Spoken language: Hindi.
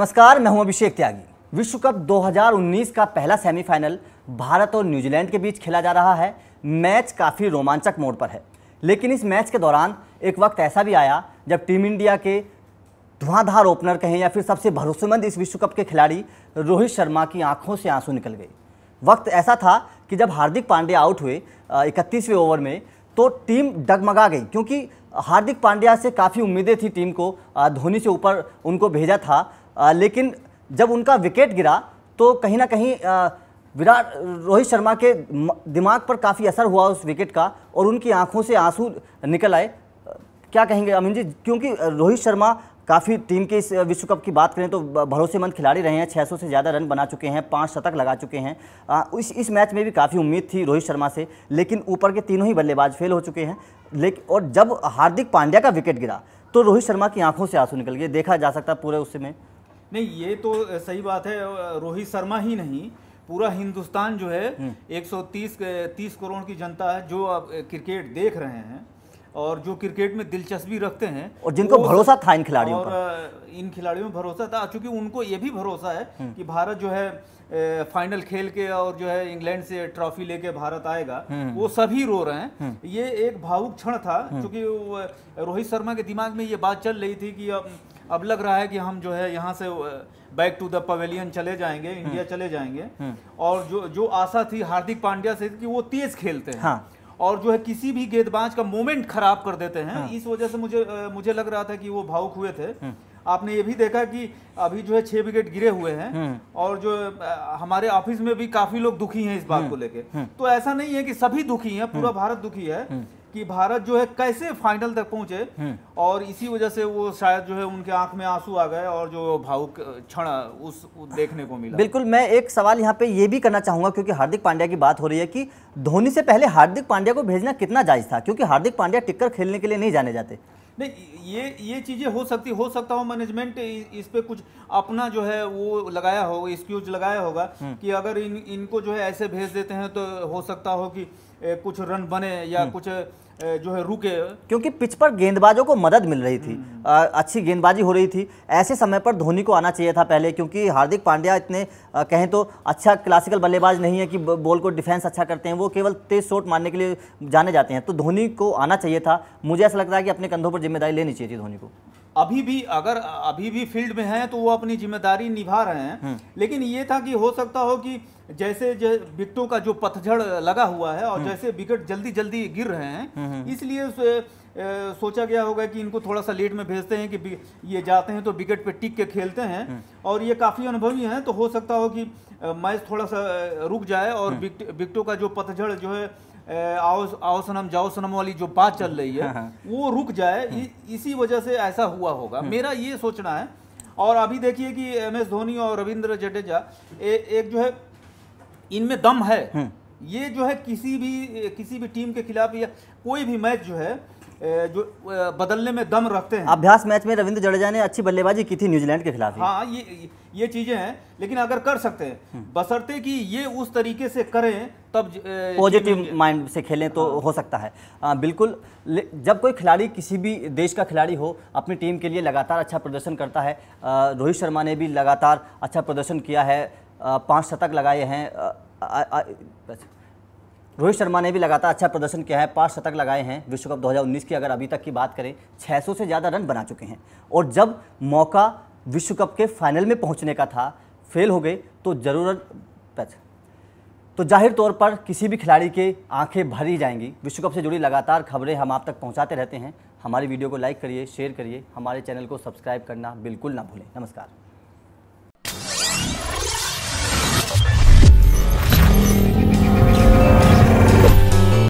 नमस्कार मैं हूं अभिषेक त्यागी विश्व कप 2019 का पहला सेमीफाइनल भारत और न्यूजीलैंड के बीच खेला जा रहा है मैच काफ़ी रोमांचक मोड़ पर है लेकिन इस मैच के दौरान एक वक्त ऐसा भी आया जब टीम इंडिया के धुआंधार ओपनर कहें या फिर सबसे भरोसेमंद इस विश्व कप के खिलाड़ी रोहित शर्मा की आंखों से आंसू निकल गए वक्त ऐसा था कि जब हार्दिक पांड्या आउट हुए इकतीसवें ओवर में तो टीम डगमगा गई क्योंकि हार्दिक पांड्या से काफ़ी उम्मीदें थी टीम को धोनी से ऊपर उनको भेजा था आ, लेकिन जब उनका विकेट गिरा तो कहीं ना कहीं विराट रोहित शर्मा के दिमाग पर काफ़ी असर हुआ उस विकेट का और उनकी आंखों से आंसू निकल आए क्या कहेंगे अमिन जी क्योंकि रोहित शर्मा काफ़ी टीम के इस विश्व कप की बात करें तो भरोसेमंद खिलाड़ी रहे हैं 600 से ज़्यादा रन बना चुके हैं पाँच शतक लगा चुके हैं आ, इस इस मैच में भी काफ़ी उम्मीद थी रोहित शर्मा से लेकिन ऊपर के तीनों ही बल्लेबाज फेल हो चुके हैं लेकिन और जब हार्दिक पांड्या का विकेट गिरा तो रोहित शर्मा की आंखों से आंसू निकल गए देखा जा सकता पूरे उस समय नहीं ये तो सही बात है रोहित शर्मा ही नहीं पूरा हिंदुस्तान जो है 130 हम्म। 30 करोड़ की जनता है जो अब क्रिकेट देख रहे हैं और जो क्रिकेट में दिलचस्पी रखते हैं और जिनको भरोसा था इन खिलाड़ियों पर इन खिलाड़ियों में भरोसा था चूंकि उनको ये भी भरोसा है हम्म। कि भारत जो है फाइनल खेल के और जो है इंग्लैंड से ट्रॉफी लेके भारत आएगा हम्म। वो सभी रो रहे हैं हम्म। ये एक भावुक क्षण था क्योंकि रोहित शर्मा के दिमाग में ये बात चल रही थी कि अब अब लग रहा है कि हम जो है यहाँ से बैक टू द पवेलियन चले जाएंगे इंडिया चले जाएंगे और जो जो आशा थी हार्दिक पांड्या से कि वो तेज खेलते हैं हाँ। और जो है किसी भी गेंदबाज का मोमेंट खराब कर देते हैं हाँ। इस वजह से मुझे मुझे लग रहा था कि वो भावुक हुए थे हाँ। आपने ये भी देखा कि अभी जो है छह विकेट गिरे हुए हैं हाँ। और जो हमारे ऑफिस में भी काफी लोग दुखी हैं इस बात हाँ। को लेके तो ऐसा नहीं है कि सभी दुखी हैं पूरा भारत दुखी है कि भारत जो है कैसे फाइनल तक पहुंचे हम्म। और इसी वजह से वो शायद जो है उनके आंख में आंसू आ गए और जो भावुक क्षण उस देखने को मिला बिल्कुल मैं एक सवाल यहाँ पे ये भी करना चाहूंगा क्योंकि हार्दिक पांड्या की बात हो रही है कि धोनी से पहले हार्दिक पांड्या को भेजना कितना जायज था क्योंकि हार्दिक पांड्या टिक्कर खेलने के लिए नहीं जाने जाते नहीं ये ये चीज़ें हो सकती हो सकता हो मैनेजमेंट इस पर कुछ अपना जो है वो लगाया होगा एक्सक्यूज लगाया होगा हम्म। कि अगर इन इनको जो है ऐसे भेज देते हैं तो हो सकता हो कि कुछ रन बने या हम्म। कुछ जो है रुके क्योंकि पिच पर गेंदबाजों को मदद मिल रही थी हम्म। अच्छी गेंदबाजी हो रही थी ऐसे समय पर धोनी को आना चाहिए था पहले क्योंकि हार्दिक पांड्या इतने कहें तो अच्छा क्लासिकल बल्लेबाज नहीं है कि बॉल को डिफेंस अच्छा करते हैं वो केवल तेज शॉट मारने के लिए जाने जाते हैं तो धोनी को आना चाहिए था मुझे ऐसा लगता है कि अपने कंधों पर जिम्मेदारी लेनी चाहिए थी धोनी को अभी भी अगर अभी भी फील्ड में हैं तो वो अपनी जिम्मेदारी निभा रहे हैं हम्म। लेकिन ये था कि हो सकता हो कि जैसे विकटों का जो पतझड़ लगा हुआ है और हम्म। जैसे विकेट जल्दी जल्दी गिर रहे हैं हम्म, इसलिए सोचा गया होगा कि इनको थोड़ा सा लेट में भेजते हैं कि ये जाते हैं तो विकेट पे टिक के खेलते हैं और ये काफ़ी अनुभवी हैं तो हो सकता हो कि मैच थोड़ा सा रुक जाए और विकटों का जो पतझड़ जो है आओ आओ सनम जाओ सनम वाली जो बात चल रही है हाँ, हाँ। वो रुक जाए इ, इसी वजह से ऐसा हुआ होगा हाँ। मेरा ये सोचना है और अभी देखिए कि एम एस धोनी और रविंद्र जडेजा एक जो है इनमें दम है ये जो है किसी भी किसी भी टीम के खिलाफ या कोई भी मैच जो है जो बदलने में दम रखते हैं अभ्यास मैच में रविंद्र जडेजा ने अच्छी बल्लेबाजी की थी न्यूजीलैंड के खिलाफ हाँ ये ये चीजें हैं लेकिन अगर कर सकते हैं बसरते कि ये उस तरीके से करें तब पॉजिटिव माइंड से खेलें तो हाँ। हो सकता है आ, बिल्कुल जब कोई खिलाड़ी किसी भी देश का खिलाड़ी हो अपनी टीम के लिए लगातार अच्छा प्रदर्शन करता है रोहित शर्मा ने भी लगातार अच्छा प्रदर्शन किया है पाँच शतक लगाए हैं रोहित शर्मा ने भी लगातार अच्छा प्रदर्शन किया है पाँच शतक लगाए हैं विश्व कप 2019 की अगर अभी तक की बात करें 600 से ज़्यादा रन बना चुके हैं और जब मौका विश्व कप के फाइनल में पहुंचने का था फेल हो गए तो ज़रूरत तो जाहिर तौर पर किसी भी खिलाड़ी के आंखें भर ही जाएंगी विश्व कप से जुड़ी लगातार खबरें हम आप तक पहुंचाते रहते हैं हमारी वीडियो को लाइक करिए शेयर करिए हमारे चैनल को सब्सक्राइब करना बिल्कुल ना भूलें नमस्कार